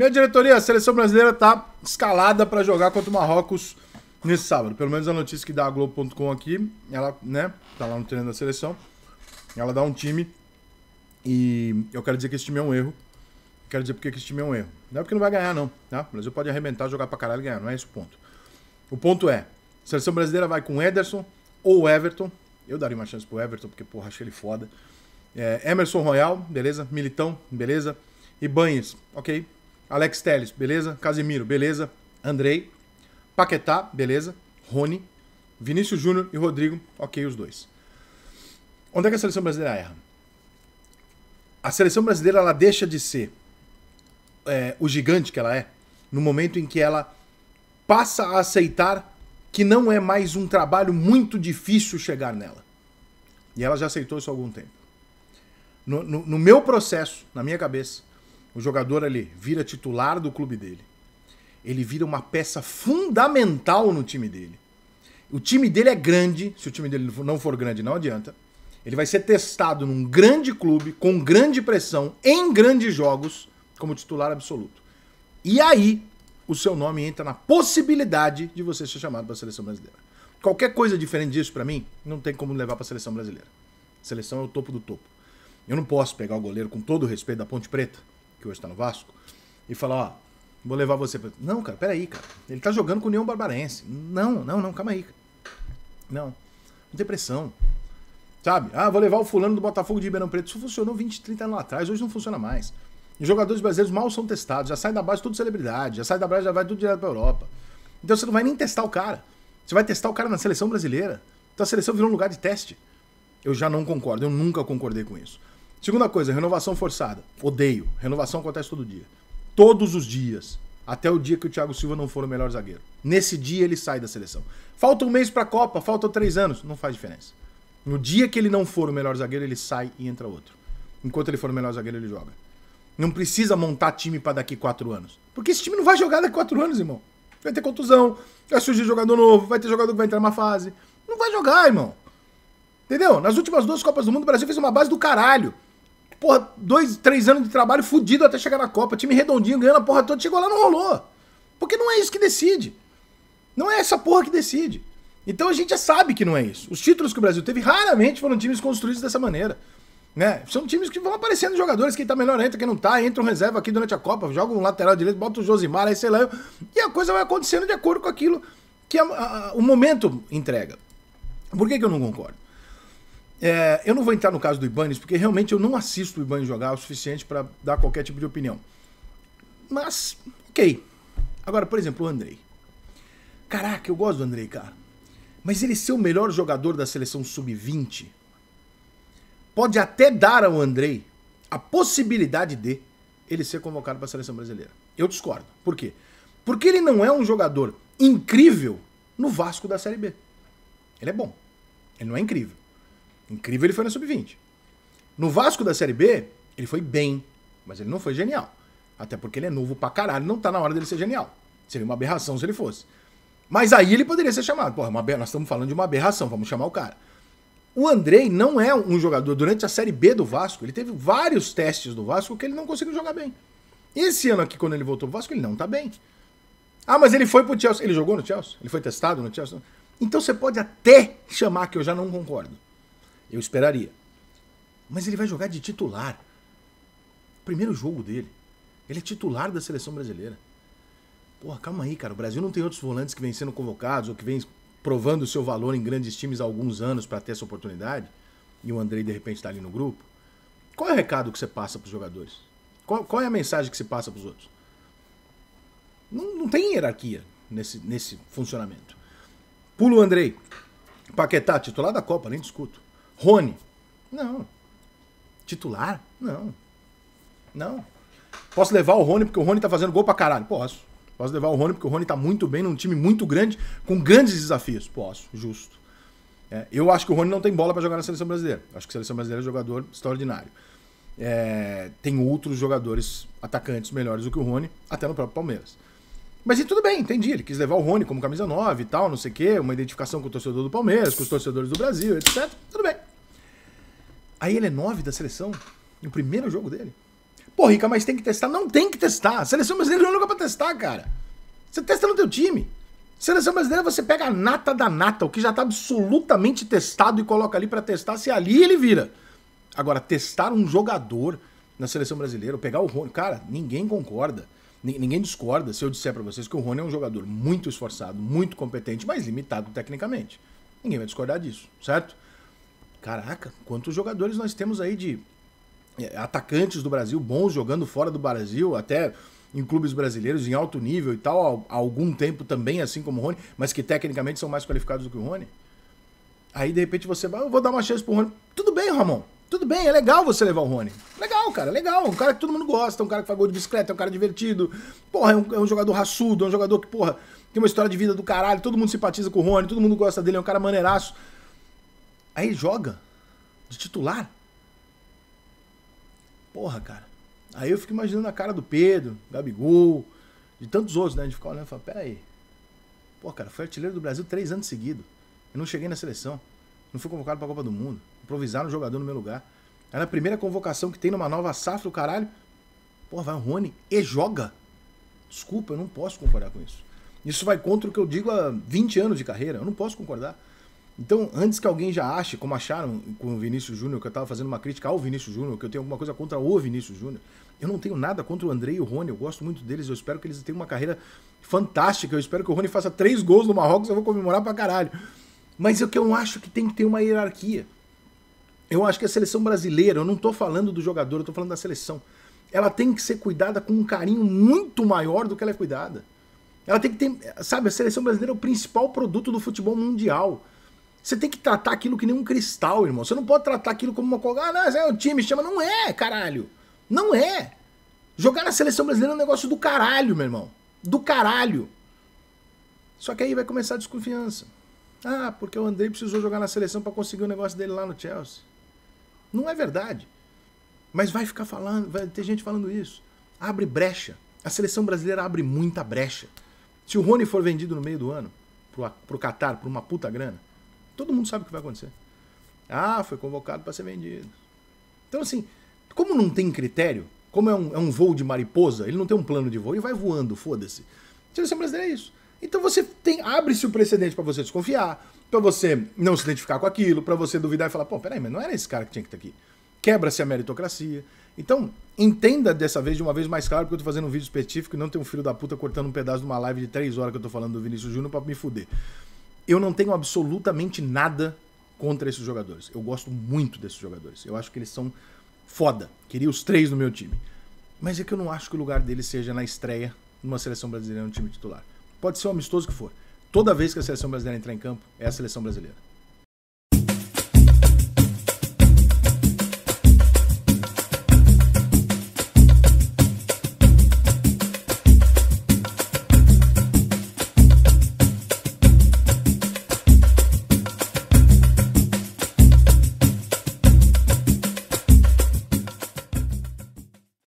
Minha diretoria, a seleção brasileira tá escalada para jogar contra o Marrocos nesse sábado. Pelo menos a notícia que dá a Globo.com aqui, ela, né, tá lá no treino da seleção. Ela dá um time e eu quero dizer que esse time é um erro. quero dizer porque esse time é um erro. Não é porque não vai ganhar, não. Tá? O Brasil pode arrebentar, jogar pra caralho e ganhar. Não é esse o ponto. O ponto é, a seleção brasileira vai com Ederson ou Everton. Eu daria uma chance pro Everton, porque, porra, achei ele foda. É, Emerson Royal, beleza. Militão, beleza. E Banhes, ok. Alex Telles, beleza? Casimiro, beleza? Andrei, Paquetá, beleza? Rony, Vinícius Júnior e Rodrigo, ok os dois. Onde é que a seleção brasileira erra? A seleção brasileira ela deixa de ser é, o gigante que ela é no momento em que ela passa a aceitar que não é mais um trabalho muito difícil chegar nela. E ela já aceitou isso há algum tempo. No, no, no meu processo, na minha cabeça, o jogador ali vira titular do clube dele, ele vira uma peça fundamental no time dele. O time dele é grande, se o time dele não for grande, não adianta. Ele vai ser testado num grande clube, com grande pressão, em grandes jogos, como titular absoluto. E aí, o seu nome entra na possibilidade de você ser chamado para a seleção brasileira. Qualquer coisa diferente disso, para mim, não tem como levar para a seleção brasileira. A seleção é o topo do topo. Eu não posso pegar o goleiro, com todo o respeito, da Ponte Preta que hoje está no Vasco, e falar, ó, vou levar você pra... Não, cara, peraí, cara. Ele tá jogando com o Neon Barbarense. Não, não, não, calma aí. Cara. Não. tem pressão Sabe? Ah, vou levar o fulano do Botafogo de Ribeirão Preto. Isso funcionou 20, 30 anos atrás, hoje não funciona mais. Os jogadores brasileiros mal são testados, já sai da base tudo celebridade, já sai da base já vai tudo direto pra Europa. Então você não vai nem testar o cara. Você vai testar o cara na seleção brasileira. Então a seleção virou um lugar de teste. Eu já não concordo, eu nunca concordei com isso. Segunda coisa, renovação forçada. Odeio. Renovação acontece todo dia. Todos os dias. Até o dia que o Thiago Silva não for o melhor zagueiro. Nesse dia ele sai da seleção. Falta um mês para a Copa, faltam três anos. Não faz diferença. No dia que ele não for o melhor zagueiro, ele sai e entra outro. Enquanto ele for o melhor zagueiro, ele joga. Não precisa montar time para daqui quatro anos. Porque esse time não vai jogar daqui quatro anos, irmão. Vai ter contusão, vai surgir jogador novo, vai ter jogador que vai entrar numa fase. Não vai jogar, irmão. Entendeu? Nas últimas duas Copas do Mundo, o Brasil fez uma base do caralho porra, dois, três anos de trabalho fudido até chegar na Copa. Time redondinho, ganhando a porra toda, chegou lá não rolou. Porque não é isso que decide. Não é essa porra que decide. Então a gente já sabe que não é isso. Os títulos que o Brasil teve raramente foram times construídos dessa maneira. Né? São times que vão aparecendo jogadores, quem tá melhor entra, quem não tá, entra um reserva aqui durante a Copa, joga um lateral direito, bota o Josimar, aí sei lá, e a coisa vai acontecendo de acordo com aquilo que a, a, o momento entrega. Por que, que eu não concordo? É, eu não vou entrar no caso do Ibanez, porque realmente eu não assisto o Ibanez jogar o suficiente para dar qualquer tipo de opinião. Mas, ok. Agora, por exemplo, o Andrei. Caraca, eu gosto do Andrei, cara. Mas ele ser o melhor jogador da seleção sub-20 pode até dar ao Andrei a possibilidade de ele ser convocado para a seleção brasileira. Eu discordo. Por quê? Porque ele não é um jogador incrível no Vasco da Série B. Ele é bom. Ele não é incrível. Incrível, ele foi no sub-20. No Vasco da Série B, ele foi bem, mas ele não foi genial. Até porque ele é novo pra caralho, não tá na hora dele ser genial. Seria uma aberração se ele fosse. Mas aí ele poderia ser chamado. Porra, uma, nós estamos falando de uma aberração, vamos chamar o cara. O Andrei não é um jogador. Durante a Série B do Vasco, ele teve vários testes do Vasco que ele não conseguiu jogar bem. Esse ano aqui, quando ele voltou pro Vasco, ele não tá bem. Ah, mas ele foi pro Chelsea. Ele jogou no Chelsea? Ele foi testado no Chelsea? Então você pode até chamar, que eu já não concordo. Eu esperaria. Mas ele vai jogar de titular. Primeiro jogo dele. Ele é titular da seleção brasileira. Porra, calma aí, cara. O Brasil não tem outros volantes que vêm sendo convocados ou que vêm provando o seu valor em grandes times há alguns anos para ter essa oportunidade. E o Andrei, de repente, está ali no grupo. Qual é o recado que você passa para os jogadores? Qual, qual, é a mensagem que você passa para os outros? Não, não tem hierarquia nesse, nesse funcionamento. Pulo o Andrei. Paquetá, titular da Copa, nem discuto. Rony? Não. Titular? Não. Não. Posso levar o Rony porque o Rony tá fazendo gol pra caralho? Posso. Posso levar o Rony porque o Rony tá muito bem num time muito grande, com grandes desafios? Posso, justo. É, eu acho que o Rony não tem bola para jogar na seleção brasileira. Acho que a seleção brasileira é um jogador extraordinário. É, tem outros jogadores atacantes melhores do que o Rony, até no próprio Palmeiras. Mas e tudo bem, entendi. Ele quis levar o Rony como camisa 9 e tal, não sei o quê, uma identificação com o torcedor do Palmeiras, com os torcedores do Brasil, etc. Tudo bem. Aí ele é 9 da seleção, no primeiro jogo dele. Pô, Rica, mas tem que testar. Não tem que testar. A seleção brasileira não é lugar pra testar, cara. Você testa no teu time. Seleção brasileira, você pega a nata da nata, o que já tá absolutamente testado e coloca ali para testar, se ali ele vira. Agora, testar um jogador na seleção brasileira, pegar o Rony, cara, ninguém concorda. Ninguém discorda se eu disser para vocês que o Rony é um jogador muito esforçado, muito competente, mas limitado tecnicamente. Ninguém vai discordar disso, certo? Caraca, quantos jogadores nós temos aí de eh, atacantes do Brasil, bons jogando fora do Brasil, até em clubes brasileiros em alto nível e tal, há algum tempo também, assim como o Rony, mas que tecnicamente são mais qualificados do que o Rony. Aí de repente você vai, eu vou dar uma chance pro Rony. Tudo bem, Ramon. Tudo bem, é legal você levar o Rony. Legal, cara, legal. Um cara que todo mundo gosta, um cara que faz gol de bicicleta, é um cara divertido. Porra, é um, é um jogador raçudo, é um jogador que, porra, tem uma história de vida do caralho, todo mundo simpatiza com o Rony, todo mundo gosta dele, é um cara maneiraço. Aí joga de titular. Porra, cara. Aí eu fico imaginando a cara do Pedro, Gabigol, de tantos outros, né? De ficar olhando e falar, peraí. aí. Pô, cara, foi artilheiro do Brasil três anos seguidos. Eu não cheguei na seleção. Não fui convocado pra Copa do Mundo. Improvisaram um jogador no meu lugar. Aí na primeira convocação que tem numa nova safra, o caralho. Pô, vai o Rony e joga. Desculpa, eu não posso concordar com isso. Isso vai contra o que eu digo há 20 anos de carreira. Eu não posso concordar. Então, antes que alguém já ache, como acharam com o Vinícius Júnior, que eu estava fazendo uma crítica ao Vinícius Júnior, que eu tenho alguma coisa contra o Vinícius Júnior, eu não tenho nada contra o André e o Rony, eu gosto muito deles, eu espero que eles tenham uma carreira fantástica, eu espero que o Rony faça três gols no Marrocos, eu vou comemorar pra caralho. Mas é que eu acho que tem que ter uma hierarquia. Eu acho que a seleção brasileira, eu não estou falando do jogador, eu estou falando da seleção. Ela tem que ser cuidada com um carinho muito maior do que ela é cuidada. Ela tem que ter, sabe, a seleção brasileira é o principal produto do futebol mundial. Você tem que tratar aquilo que nem um cristal, irmão. Você não pode tratar aquilo como uma coisa. Ah, não, é o time, chama. Não é, caralho. Não é. Jogar na seleção brasileira é um negócio do caralho, meu irmão. Do caralho. Só que aí vai começar a desconfiança. Ah, porque o Andrei precisou jogar na seleção para conseguir o negócio dele lá no Chelsea. Não é verdade. Mas vai ficar falando, vai ter gente falando isso. Abre brecha. A seleção brasileira abre muita brecha. Se o Rony for vendido no meio do ano pro, pro Qatar por uma puta grana, Todo mundo sabe o que vai acontecer. Ah, foi convocado para ser vendido. Então, assim, como não tem critério, como é um, é um voo de mariposa, ele não tem um plano de voo, e vai voando, foda-se. A seleção brasileira é isso. Então você tem abre-se o precedente para você desconfiar, para você não se identificar com aquilo, para você duvidar e falar, pô, peraí, mas não era esse cara que tinha que estar tá aqui. Quebra-se a meritocracia. Então, entenda dessa vez de uma vez mais claro, porque eu tô fazendo um vídeo específico e não tem um filho da puta cortando um pedaço de uma live de três horas que eu tô falando do Vinícius Júnior para me fuder. Eu não tenho absolutamente nada contra esses jogadores. Eu gosto muito desses jogadores. Eu acho que eles são foda. Queria os três no meu time. Mas é que eu não acho que o lugar deles seja na estreia numa seleção brasileira no time titular. Pode ser o amistoso que for. Toda vez que a seleção brasileira entrar em campo, é a seleção brasileira.